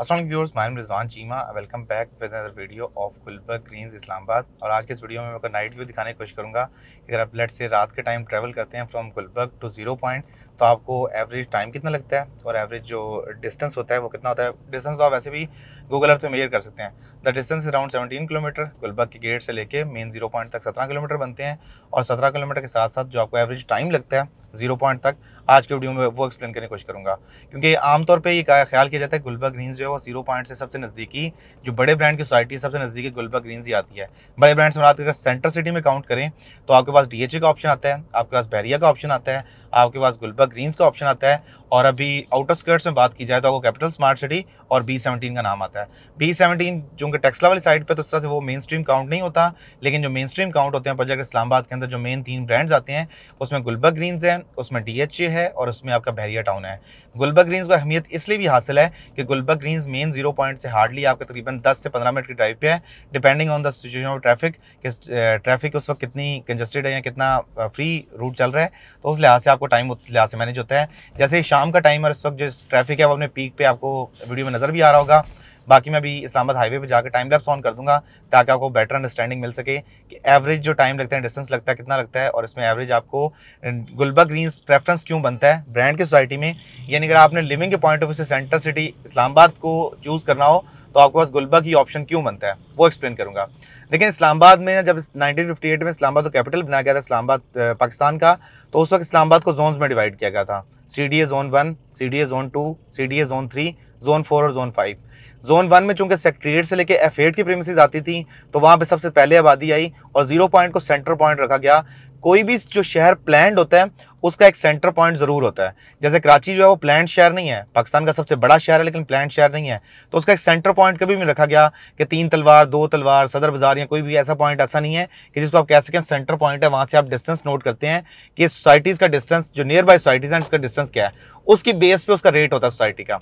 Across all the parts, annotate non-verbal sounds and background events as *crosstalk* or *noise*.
Aslam viewers my Rizwan Cheema welcome back with other video of Gulberg Greens Islamabad और आज के इस वीडियो में मैं नाइट व्यू दिखाने की कोशिश करूँगा अगर आप लेट से रात के टाइम ट्रैवल करते हैं from Gulberg to zero point तो आपको एवरेज टाइम कितना लगता है और एवरेज जो डिस्टेंस होता है वो कितना होता है डिस्टेंस तो आप वैसे भी गूगल अर्थ में मेजर कर सकते हैं the distance around seventeen kilometre Gulbagh के गेट से लेके मेन जीरो पॉइंट तक सत्रह किलोमीटर बनते हैं और सत्रह किलोमीटर के साथ साथ जो आपको एवरेज टाइम लगता है जीरो पॉइंट तक आज के वीडियो में वो एक्सप्लेन करने की कोशिश करूँगा क्योंकि आमतौर पर ये ख्याल किया जाता है गुलबाग ग्रीन जो है वो जीरो पॉइंट से सबसे नज़दीकी जो बड़े ब्रांड की सोसाइटी सबसे नज़दीकी गुलबा ग्रीन ही आती है बड़े ब्रांड्स में अगर सेंटर सिटी में काउंट करें तो आपके पास डी का ऑप्शन आता है आपके पास बैरिया का ऑप्शन आता है आपके पास गुलबर्ग ग्रीन्स का ऑप्शन आता है और अभी आउटर स्कर्ट्स में बात की जाए तो आपको कैपिटल स्मार्ट सिटी और बी सेवनटीन का नाम आता है बी सेवनटीन जो कि टेक्सला वाली साइड पर तो उस तरह से वो मेन स्ट्रीम काउंट नहीं होता लेकिन जो मेन स्ट्रीम काउंट होते हैं प्रोजेक्ट इस्लामाबाद के अंदर जो मेन तीन ब्रांड्स आते हैं उसमें गुलबर्ग ग्रीन्स है उसमें डी एच ए है और उसमें आपका बहरिया टाउन है गुलबर्ग ग्रीन्स को अहमियत इसलिए भी हासिल है कि Gulberg Greens main zero point से हार्डली आपके तकरीबन दस से पंद्रह मिनट की ड्राइव पर है depending on the situation of traffic कि ट्रैफिक उस वक्त कितनी कंजस्टेड है या कितना फ्री रूट चल रहा है तो उस लिहाज से आप आपको टाइम लिहाज से मैनेज होता है जैसे शाम का टाइम और इस वक्त जो ट्रैफिक है वो अपने पीक पे आपको वीडियो में नज़र भी आ रहा होगा बाकी मैं अभी इस्लामाबाद हाईवे पर जाकर टाइम लैप्स ऑन कर दूंगा ताकि आपको बेटर अंडरस्टैंडिंग मिल सके कि एवरेज जो टाइम लगता है डिस्टेंस लगता है कितना लगता है और इसमें एवरेज आपको गुलबा ग्रीन प्रेफरेंस क्यों बनता है ब्रांड की सोसाइटी में यानी अगर आपने लिविंग के पॉइंट ऑफ व्यू से सेंटर सिटी इस्लामाबाद को चूज़ करना हो तो आपके पास गुलबा की ऑप्शन क्यों बनता है वो एक्सप्लेन करूँगा देखिए इस्लामाबाद में जब 1958 में इस्लामाबाद को कैपिटल बनाया गया था इस्लामाबाद पाकिस्तान का तो उस वक्त इस्लामाबाद को जोन्स में डिवाइड किया गया था C D A zone one C D A zone two C D A zone three zone four और जोन फाइव जोन वन में चूंकि सेक्रेटरीट से लेके एफ की प्रेमिस आती थी तो वहाँ पर सबसे पहले आबादी आई और जीरो पॉइंट को सेंटर पॉइंट रखा गया कोई भी जो शहर प्लान होता है उसका एक सेंटर पॉइंट ज़रूर होता है जैसे कराची जो है वो प्लान शहर नहीं है पाकिस्तान का सबसे बड़ा शहर है लेकिन प्लान शहर नहीं है तो उसका एक सेंटर पॉइंट कभी भी रखा गया कि तीन तलवार दो तलवार सदर बाज़ार या कोई भी ऐसा पॉइंट ऐसा नहीं है कि जिसको आप कह सकें सेंटर पॉइंट है वहाँ से आप डिस्टेंस नोट करते हैं कि सोसाइटीज़ का डिस्टेंस जो नियर बाई सोसाइटीज़ हैं उसका डिस्टेंस क्या है उसकी बेस पे उसका रेट होता है सोसाइटी का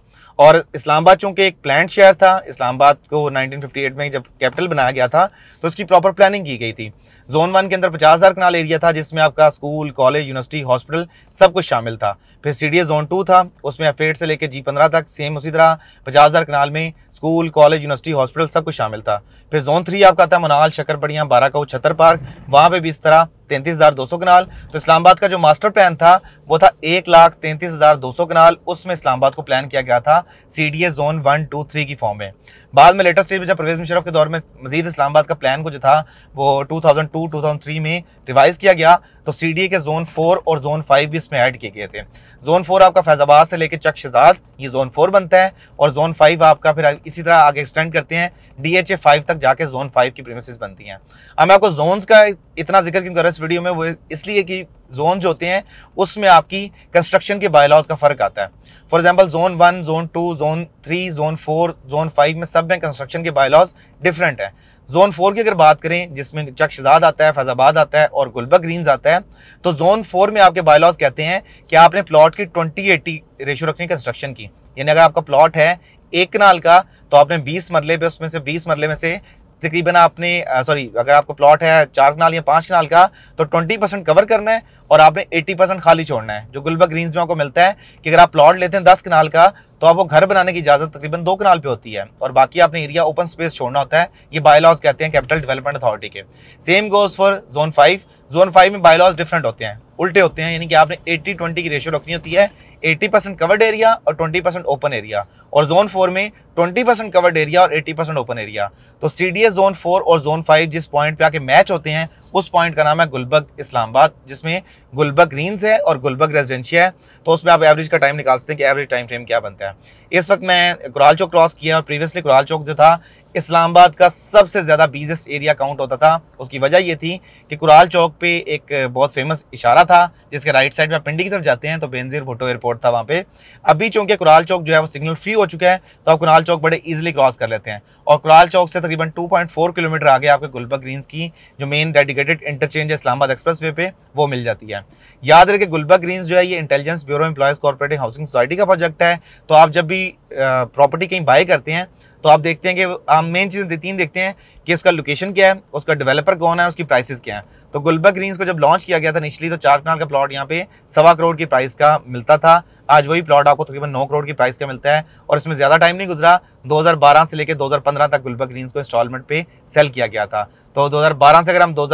और इस्लामाबाद चूंकि एक प्लान शहर था इस्लामाबाद को 1958 में जब कैपिटल बनाया गया था तो उसकी प्रॉपर प्लानिंग की गई थी जोन वन के अंदर पचास हज़ार कनाल एरिया था जिसमें आपका school college university hospital hospital सब कुछ शामिल था फिर सी डी जोन टू था उसमें अफेट से लेकर जी पंद्रह तक सेम उसी तरह पचास हज़ार कनाल में स्कूल कॉलेज यूनिवर्सिटी हॉस्पिटल सब कुछ शामिल था फिर जोन थ्री आपका था मनाल शकरपड़िया का छतर पार्क वहाँ पे भी इस तरह तैंतीस हज़ार दो सौ कनाल तो इस्लामाबाद का जो मास्टर प्लान था वो था एक लाख तैंतीस हज़ार दो सौ कनाल उसमें इस्लामाबाद को प्लान किया गया था C D A zone one two three की फॉर्म में बाद में लेटेस्ट स्टेज में जब परवेज मुशरफ के दौर में मजीद इस्लामाबाद का प्लान को जो था वो two thousand two two thousand three में रिवाइज किया गया तो सी डी ए के जोन फोर और जोन फाइव भी इसमें ऐड किए गए थे जोन फोर आपका फैजाबाद से लेकर चक शहजाद ये जोन फोर बनता है और जोन फाइव आपका फिर इसी तरह आगे एक्सटेंड करते हैं डी एच तक जाके जोन फाइव की प्रीमिस बनती हैं अब मैं आपको जोन्स का इतना जिक्र क्यों कर रहा इस वीडियो में वो इसलिए कि जोन जो होते हैं उसमें आपकी कंस्ट्रक्शन के बायलॉज का फ़र्क आता है for example zone one zone two zone three zone four zone five में सब में कंस्ट्रक्शन के बायलॉज डिफरेंट हैं जोन फोर की अगर बात करें जिसमें चक आता है फैजाबाद आता है और गुलबा ग्रीन्स आता है तो जोन फोर में आपके बायलॉज कहते हैं कि आपने प्लॉट की ट्वेंटी एटी रेशो रखनी कंस्ट्रक्शन की यानी अगर आपका प्लॉट है एक कनाल का तो आपने बीस मरले पे उसमें से बीस मरले में से तकरीबन आपने सॉरी अगर आपको प्लॉट है चार कनाल या पांच कनाल का तो ट्वेंटी परसेंट कवर करना है और आपने एट्टी परसेंट खाली छोड़ना है जो गुलबा ग्रीन्स में आपको मिलता है कि अगर आप प्लॉट लेते हैं दस कनाल का तो आपको घर बनाने की इजाज़त तकरीबन दो कनाल पे होती है और बाकी आपने एरिया ओपन स्पेस छोड़ना होता है ये बायलॉज कहते हैं कैपिटल डेवलपमेंट अथॉरिटी के same goes for zone five zone five में बायलॉज डिफरेंट होते हैं उल्टे होते हैं यानी कि आपने एट्टी ट्वेंटी की रेशियो रखनी होती है 80 परसेंट कवर्ड एरिया और 20 परसेंट ओपन एरिया और जोन फोर में 20 परसेंट कवर्ड एरिया और 80 परसेंट ओपन एरिया तो सी जोन फोर और जोन फाइव जिस पॉइंट पे आके मैच होते हैं उस पॉइंट का नाम है गुलबर्ग इस्लामाबाद जिसमें गुलबर्ग ग्रीन्स है और गुलबर्ग रेजिडेंशिया है तो उसमें आप एवरेज का टाइम निकाल सकते हैं कि एवरेज टाइम फ्रेम क्या बनता है इस वक्त मैं कुराल चौक क्रॉस किया और प्रीवियसली कुराल चौक जो था इस्लामाबाद का सबसे ज़्यादा बिजेस्ट एरिया काउंट होता था उसकी वजह ये थी कि कुराल चौक पे एक बहुत फेमस इशारा था जिसके राइट साइड में आप पिंडी की तरफ जाते हैं तो बेनजीर भुटो एयरपोर्ट था वहाँ पे अभी चूँकि कुराल चौक जो है वो सिग्नल फ्री हो चुका है तो आप कुराल चौक बड़े ईजिली क्रॉस कर लेते हैं और कुराल चौक से तकरीबन टू किलोमीटर आगे आपके गुलबर्ग ग्रीन्स की जो मेन डेडिकेटेड इंटरचेंज है इस्लामाबाद एक्सप्रेस वे पे वो मिल जाती है हैं याद रखे गुलबा ग्रीन जो है ये intelligence bureau employees cooperative housing society का प्रोजेक्ट है तो आप जब भी प्रॉपर्टी कहीं बाय करते हैं तो आप देखते हैं कि हम मेन चीज़ें तीन देखते हैं कि उसका लोकेशन क्या है उसका डेवलपर कौन है उसकी प्राइसेस क्या है तो गुलबा ग्रीन्स को जब लॉन्च किया गया था निचली तो चार कनाल का प्लॉट यहाँ पे सवा करोड़ की प्राइस का मिलता था आज वही प्लॉट आपको तकरीबन नौ करोड़ की प्राइस का मिलता है और इसमें ज़्यादा टाइम नहीं गुजरा दो से लेकर दो तक गुलबा ग्रीन्स को इंस्टॉलमेंट पे सेल किया गया था तो दो से अगर हम दो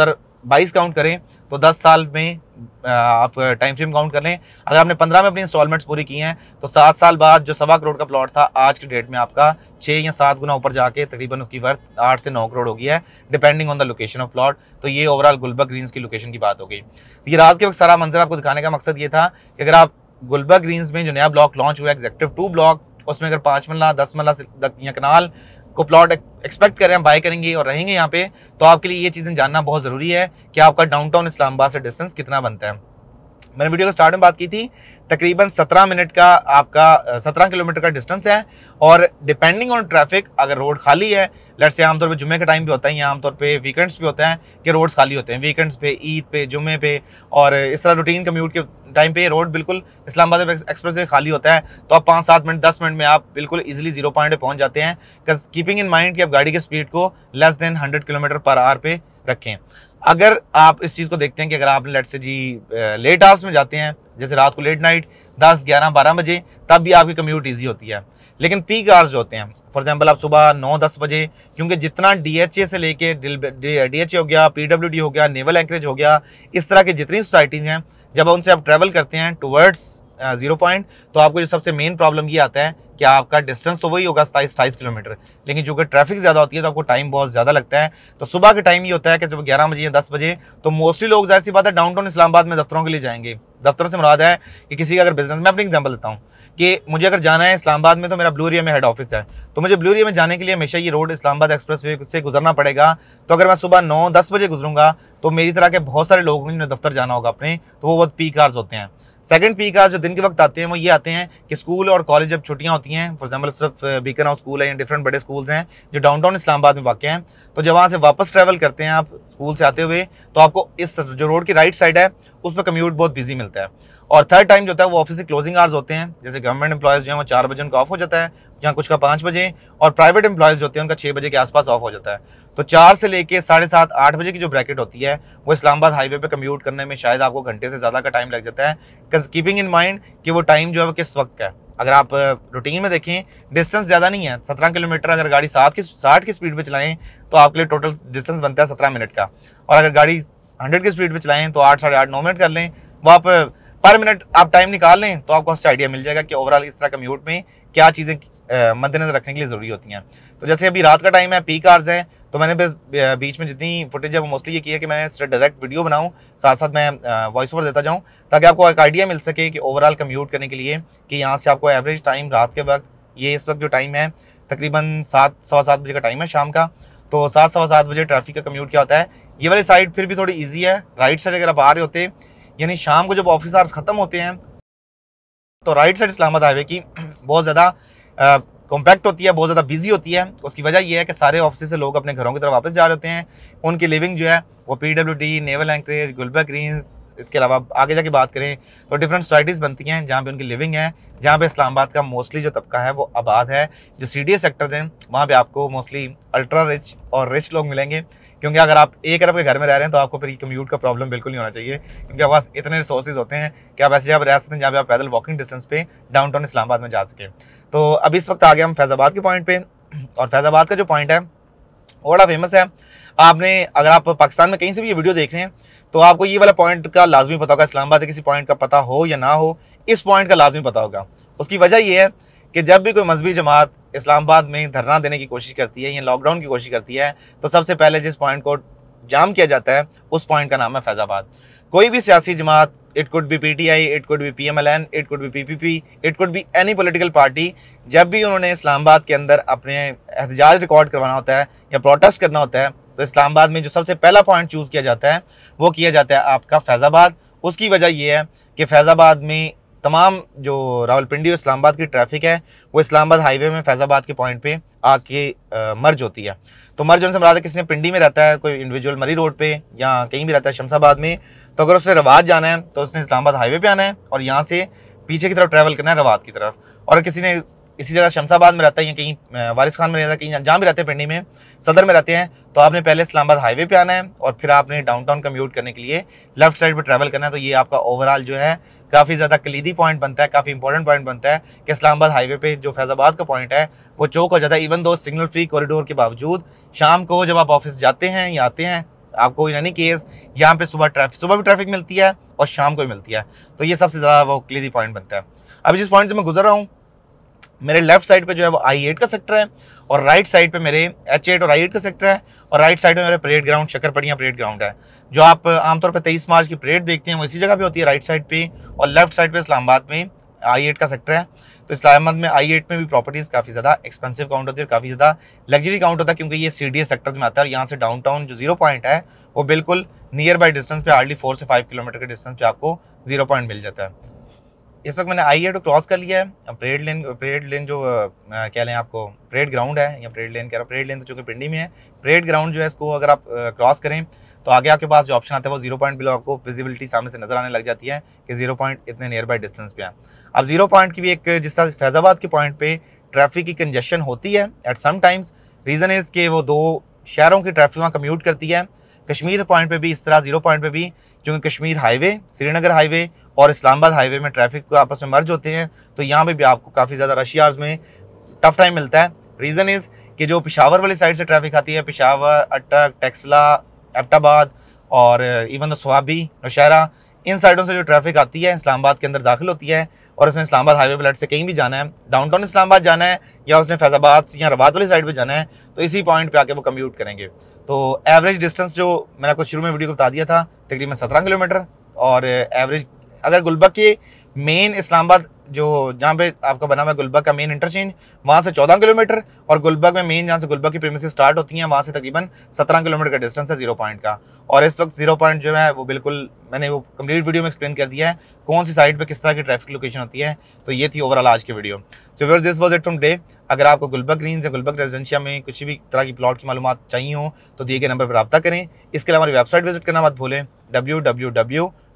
बाईस काउंट करें तो दस साल में आप टाइम फ्रेम काउंट कर लें अगर आपने पंद्रह में अपनी इंस्टॉलमेंट्स पूरी की हैं तो सात साल बाद जो सवा करोड़ का प्लॉट था आज के डेट में आपका छः या सात गुना ऊपर जाके तकरीबन उसकी वर्थ आठ से नौ करोड़ होगी है depending on the location of plot तो ये ओवरऑल गुलबर्ग ग्रीन्स की लोकेशन की बात हो गई तो ये रात के वक्त सारा मंजर आपको दिखाने का मकसद ये था कि अगर आप गुलबर्ग ग्रीन्स में जो नया ब्लॉक लॉन्च हुआ एग्जेक्टिव टू ब्लॉक उसमें अगर पाँच मल्ला दस मल्ला या कनाल को प्लॉट एक्सपेक्ट करें बाय करेंगे और रहेंगे यहाँ पे तो आपके लिए ये चीज़ें जानना बहुत ज़रूरी है कि आपका डाउनटाउन इस्लामाबाद से डिस्टेंस कितना बनता है मैंने वीडियो के स्टार्ट में बात की थी तकरीबन 17 मिनट का आपका 17 किलोमीटर का डिस्टेंस है और डिपेंडिंग ऑन ट्रैफिक अगर रोड खाली है लट से आमतौर पे जुमे का टाइम भी होता है या आमतौर पे वीकेंड्स भी होते हैं कि रोड्स खाली होते हैं वीकेंड्स पे ईद पे जुमे पे और इस तरह रूटीन कम्यूट के टाइम पे रोड बिल्कुल इस्लामाबाद एक्सप्रेस वे खाली होता है तो आप पाँच सात मिनट दस मिनट में आप बिल्कुल ईजिली जीरो पॉइंट पर पहुँच जाते हैं कीपिंग इन माइंड कि आप गाड़ी की स्पीड को less than hundred kilometre per hour पे रखें अगर आप इस चीज़ को देखते हैं कि अगर आप लट से जी लेट आवर्स में जाते हैं जैसे रात को लेट नाइट दस ग्यारह बारह बजे तब भी आपकी कम्यूट ईजी होती है लेकिन पीक आवर्स होते हैं फॉर एग्जांपल आप सुबह नौ दस बजे क्योंकि जितना डीएचए से लेके डीएचए हो गया पीडब्ल्यूडी हो गया नेवल एंकरेज हो गया इस तरह की जितनी सोसाइटीज़ हैं जब उनसे आप ट्रैवल करते हैं टूवर्ड्स जीरो पॉइंट तो आपको जो सबसे मेन प्रॉब्लम ये आता है क्या आपका डिस्टेंस तो वही होगा सताईस अठाईस किलोमीटर लेकिन चूंकि ट्रैफिक ज़्यादा होती है तो आपको टाइम बहुत ज़्यादा लगता है तो सुबह के टाइम ये होता है कि जब ग्यारह बजे या दस बजे तो मोस्टली लोग जाहिर सी बात है डाउन टाउन इस्लामाबाद में दफ्तरों के लिए जाएंगे दफ्तरों से मुराद है कि किसी का अगर बिजनेस मैं अपनी एग्जाम्पल देता हूँ कि मुझे अगर जाना है इस्लामाबाद में तो मेरा ब्लू एरिया में हेड ऑफिस है तो मुझे ब्लू एरिया में जाने के लिए हमेशा ये रोड इस्लामाबाद एक्सप्रेस वे से गुजरना पड़ेगा तो अगर मैं सुबह नौ दस बजे गुजरूंगा तो मेरी तरह के बहुत सारे लोग जिन्हें दफ्तर जाना होगा अपने तो वो बहुत पी कार्स होते हैं सेकंड पी का जो दिन के वक्त आते हैं वो ये आते हैं कि स्कूल और कॉलेज जब छुट्टियाँ होती हैं फॉर एग्जाम्पल सिर्फ हाउस स्कूल है या डिफरेंट बड़े स्कूल्स हैं जो डाउनटाउन इस्लामाबाद में वाक़ हैं तो जब वहाँ से वापस ट्रैवल करते हैं आप स्कूल से आते हुए तो आपको इस जो रोड की राइट साइड है उस पर कम्यूट बहुत बिजी मिलता है और थर्ड टाइम जो होता है वो ऑफिस के क्लोजिंग आवर्स होते हैं जैसे गवर्नमेंट एम्प्लॉयज़ जो है वो चार बजे उनका ऑफ हो जाता है या कुछ का पाँच बजे और प्राइवेट एम्प्लॉयज़ जो होते हैं उनका छः बजे के आसपास ऑफ हो जाता है तो चार से लेके साढ़े सात आठ बजे की जो ब्रैकेट होती है वो इस्लामाबाद हाईवे पे कम्यूट करने में शायद आपको घंटे से ज़्यादा का टाइम लग जाता है कीपिंग इन माइंड कि वो टाइम जो है वो किस वक्त का है अगर आप रूटीन में देखें डिस्टेंस ज़्यादा नहीं है सत्रह किलोमीटर अगर गाड़ी सात की साठ की स्पीड पर चलाएँ तो आपके लिए टोटल डिस्टेंस बनता है सत्रह मिनट का और अगर गाड़ी हंड्रेड की स्पीड पर चलाएँ तो आठ साढ़े आठ नौ मिनट कर लें वो आप पर मिनट आप टाइम निकाल लें तो आपको उससे आइडिया मिल जाएगा कि ओवरऑल इस तरह कम्यूट में क्या चीज़ें मद्देनजर रखने के लिए ज़रूरी होती हैं तो जैसे अभी रात का टाइम है पी कार्स है तो मैंने बस बीच में जितनी फुटेज है वो मोस्टली ये किया कि मैंने डायरेक्ट वीडियो बनाऊँ साथ साथ मैं वॉइस ओवर देता जाऊँ ताकि आपको एक आइडिया मिल सके कि ओवरऑल कम्यूट करने के लिए कि यहाँ से आपको एवरेज टाइम रात के वक्त ये इस वक्त जो टाइम है तकरीबन सात सवा सात बजे का टाइम है शाम का तो सात सवा सात बजे ट्रैफिक का कम्यूट क्या होता है ये वाली साइड फिर भी थोड़ी ईजी है राइट साइड अगर आप आ रहे होते यानी शाम को जब ऑफिस आवर्स ख़त्म होते हैं तो राइट साइड इस्लामाबाद हाईवे की *clears throat* बहुत ज़्यादा कॉम्पैक्ट होती है बहुत ज़्यादा बिजी होती है उसकी वजह यह है कि सारे ऑफिस से लोग अपने घरों की तरफ वापस जा रहे होते हैं उनकी लिविंग जो है वो P W D Naval Anchorage Gulberg Greens इसके अलावा आगे जाके बात करें तो डिफरेंट सोसाइटीज़ बनती हैं जहाँ पे उनकी लिविंग है जहाँ पे इस्लामाबाद का मोस्टली जो तबका है वो आबाद है जो सी डी सेक्टर्स हैं वहाँ पर आपको मोस्टली अल्ट्रा रिच और रिच लोग मिलेंगे क्योंकि अगर आप एक अरब के घर में रह रहे हैं तो आपको फिर कम्यूट का प्रॉब्लम बिल्कुल नहीं होना चाहिए क्योंकि आपके पास इतने रिसोर्सेज होते हैं कि आप ऐसे जब रह सकते हैं जहाँ पर आप पैदल वॉकिंग डिस्टेंस पे डाउन टाउन इस्लामाबाद में जा सके तो अब इस वक्त आ गए हम फैज़ाबाद के पॉइंट पर और फैज़ाबाद का जो पॉइंट है वो बड़ा फेमस है आपने अगर आप पाकिस्तान में कहीं से भी ये वीडियो देख रहे हैं तो आपको ये वाला पॉइंट का लाजमी पता होगा इस्लामाबाद के किसी पॉइंट का पता हो या ना हो इस पॉइंट का लाजमी पता होगा उसकी वजह यह है कि जब भी कोई मजहबी जमात इस्लामाबाद में धरना देने की कोशिश करती है या लॉकडाउन की कोशिश करती है तो सबसे पहले जिस पॉइंट को जाम किया जाता है उस पॉइंट का नाम है फैज़ाबाद कोई भी सियासी जमात it could be PTI it could be PMLN it could be PPP it could be any political party जब भी उन्होंने इस्लामाबाद के अंदर अपने एहतजाज रिकॉर्ड करवाना होता है या प्रोटेस्ट करना होता है तो इस्लामाबाद में जो सबसे पहला पॉइंट चूज़ किया जाता है वो किया जाता है आपका फैज़ाबाद उसकी वजह यह है कि फैज़ाबाद में तमाम जो रावलपिंडी और इस्लामाबाद की ट्रैफिक है वो इस्लामाबाद हाईवे में फैज़ाबाद के पॉइंट पे आके मर्ज होती है तो मर्ज उनसे मरा किसी ने पिंडी में रहता है कोई इंडिविजुअल मरी रोड पे या कहीं भी रहता है शमशाबाद में तो अगर उसने रवात जाना है तो उसने इस्लामाबाद हाईवे पर आना है और यहाँ से पीछे की तरफ ट्रैवल करना है रवात की तरफ और किसी ने इसी जगह शमशाबाद में रहता है या कहीं वारिस खान में रहता है कहीं जहाँ भी रहते हैं पिंडी में सदर में रहते हैं तो आपने पहले इस्लामाबाद हाईवे पे आना है और फिर आपने डाउनटाउन कम्यूट करने के लिए लेफ्ट साइड पर ट्रैवल करना है तो ये आपका ओवरऑल जो है काफ़ी ज़्यादा कलीदी पॉइंट बनता है काफ़ी इंपॉर्टेंट पॉइंट बनता है कि इस्लामाबाद हाईवे पे जो फैज़ाबाद का पॉइंट है वो चौक हो जाता है even though signal free corridor के बावजूद शाम को जब आप ऑफिस जाते हैं या आते हैं आपको इन एनी केस यहाँ पर सुबह ट्रैफिक सुबह भी ट्रैफिक मिलती है और शाम को भी मिलती है तो ये सबसे ज़्यादा वो कलीदी पॉइंट बनता है अभी जिस पॉइंट से मैं गुजर रहा हूँ मेरे लेफ्ट साइड पे जो है वो आई एट का सेक्टर है और राइट साइड पे मेरे एच एट और आई एट का सेक्टर है और राइट साइड में मेरे parade ground Shakarparian parade ground है जो आप आमतौर पर तेईस मार्च की परेड देखते हैं वो इसी जगह पे होती है राइट साइड पे और लेफ्ट साइड पे इस्लामाबाद में आई एट का सेक्टर है तो इस्लामाबाद में आई एट में भी प्रॉपर्टीज़ काफ़ी ज़्यादा एक्सपेंसिव काउंट होती है काफ़ी ज़्यादा लग्जरी काउंट होता है क्योंकि ये सी डी सेक्टर में आता है और यहाँ से डाउन टाउन जो जीरो पॉइंट है वो बिल्कुल नियर बाई डिस्टेंस पे हार्डली फोर से फाइव किलोमीटर के डिस्टेंस पे आपको जीरो पॉइंट मिल जाता है इस वक्त मैंने आई है टू तो क्रॉस कर लिया है परेड लेन परेड लेन जो कह लें आपको परेड ग्राउंड है या परेड लेन कह रहा हूँ परेड लेन तो चूँकि पिंडी में है परेड ग्राउंड जो है इसको अगर आप क्रॉस करें तो आगे आपके पास जो ऑप्शन आता है वो जीरो पॉइंट बिलो आपको विजिबिलिटी सामने से नजर आने लग जाती है कि जीरो पॉइंट इतने नियर बाई डिस्टेंस पे है अब जीरो पॉइंट की भी एक जिस तरह फैज़ाबाद के पॉइंट पे ट्रैफिक की कंजेशन होती है at some times reason is के वो दो शहरों की ट्रैफिक वहाँ कम्यूट करती है कश्मीर पॉइंट पे भी इस तरह जीरो पॉइंट पे भी क्योंकि कश्मीर हाईवे श्रीनगर हाईवे और इस्लामाबाद हाईवे में ट्रैफिक को आपस में मर्ज होते हैं तो यहाँ पर भी आपको काफ़ी ज़्यादा रश में टफ टाइम मिलता है रीज़न इज़ कि जो पिशावर वाली साइड से ट्रैफिक आती है पिशावर अटक टैक्सला एबटाबाद और इवन दो तो स्वाबी नौशहरा इन साइडों से जो ट्रैफिक आती है इस्लामाबाद के अंदर दाखिल होती है और उसने इस्लामाबाद हाईवे ब्लड से कहीं भी जाना है डाउनटाउन इस्लामाबाद जाना है या उसने फैजाबाद से या रवाद वाली साइड पर जाना है तो इसी पॉइंट पर आके वो कम्यूट करेंगे तो एवरेज डिस्टेंस जो मैंने आपको शुरू में वीडियो को बता दिया था तकरीबन सत्रह किलोमीटर और एवरेज अगर गुलबक के मेन इस्लामाबाद जो जहाँ पे आपका बना हुआ है गुलबर्ग का मेन इंटरचेंज वहाँ से 14 किलोमीटर और गुलबर्ग में मेन जहाँ से गुलबर्ग की प्रेमिस स्टार्ट होती हैं वहाँ से तकरीबन 17 किलोमीटर का डिस्टेंस है जीरो पॉइंट का और इस वक्त जीरो पॉइंट जो है वो बिल्कुल मैंने वो कंप्लीट वीडियो में एक्सप्लेन कर दिया है कौन सी साइड पर किस तरह की ट्रैफिक लोकेशन होती है तो ये थी ओवरऑल आज की video so viewers this was it from day अगर आपको गुलबर्ग ग्रीन या गुलबर्ग रेजिडेंशिया में कुछ भी तरह की प्लॉट की मालूम चाहिए हो तो दिए गए नंबर पर रबा करें इसके अलावा हमारी वेबसाइट विजिट करना मत भूलें डब्ल्यू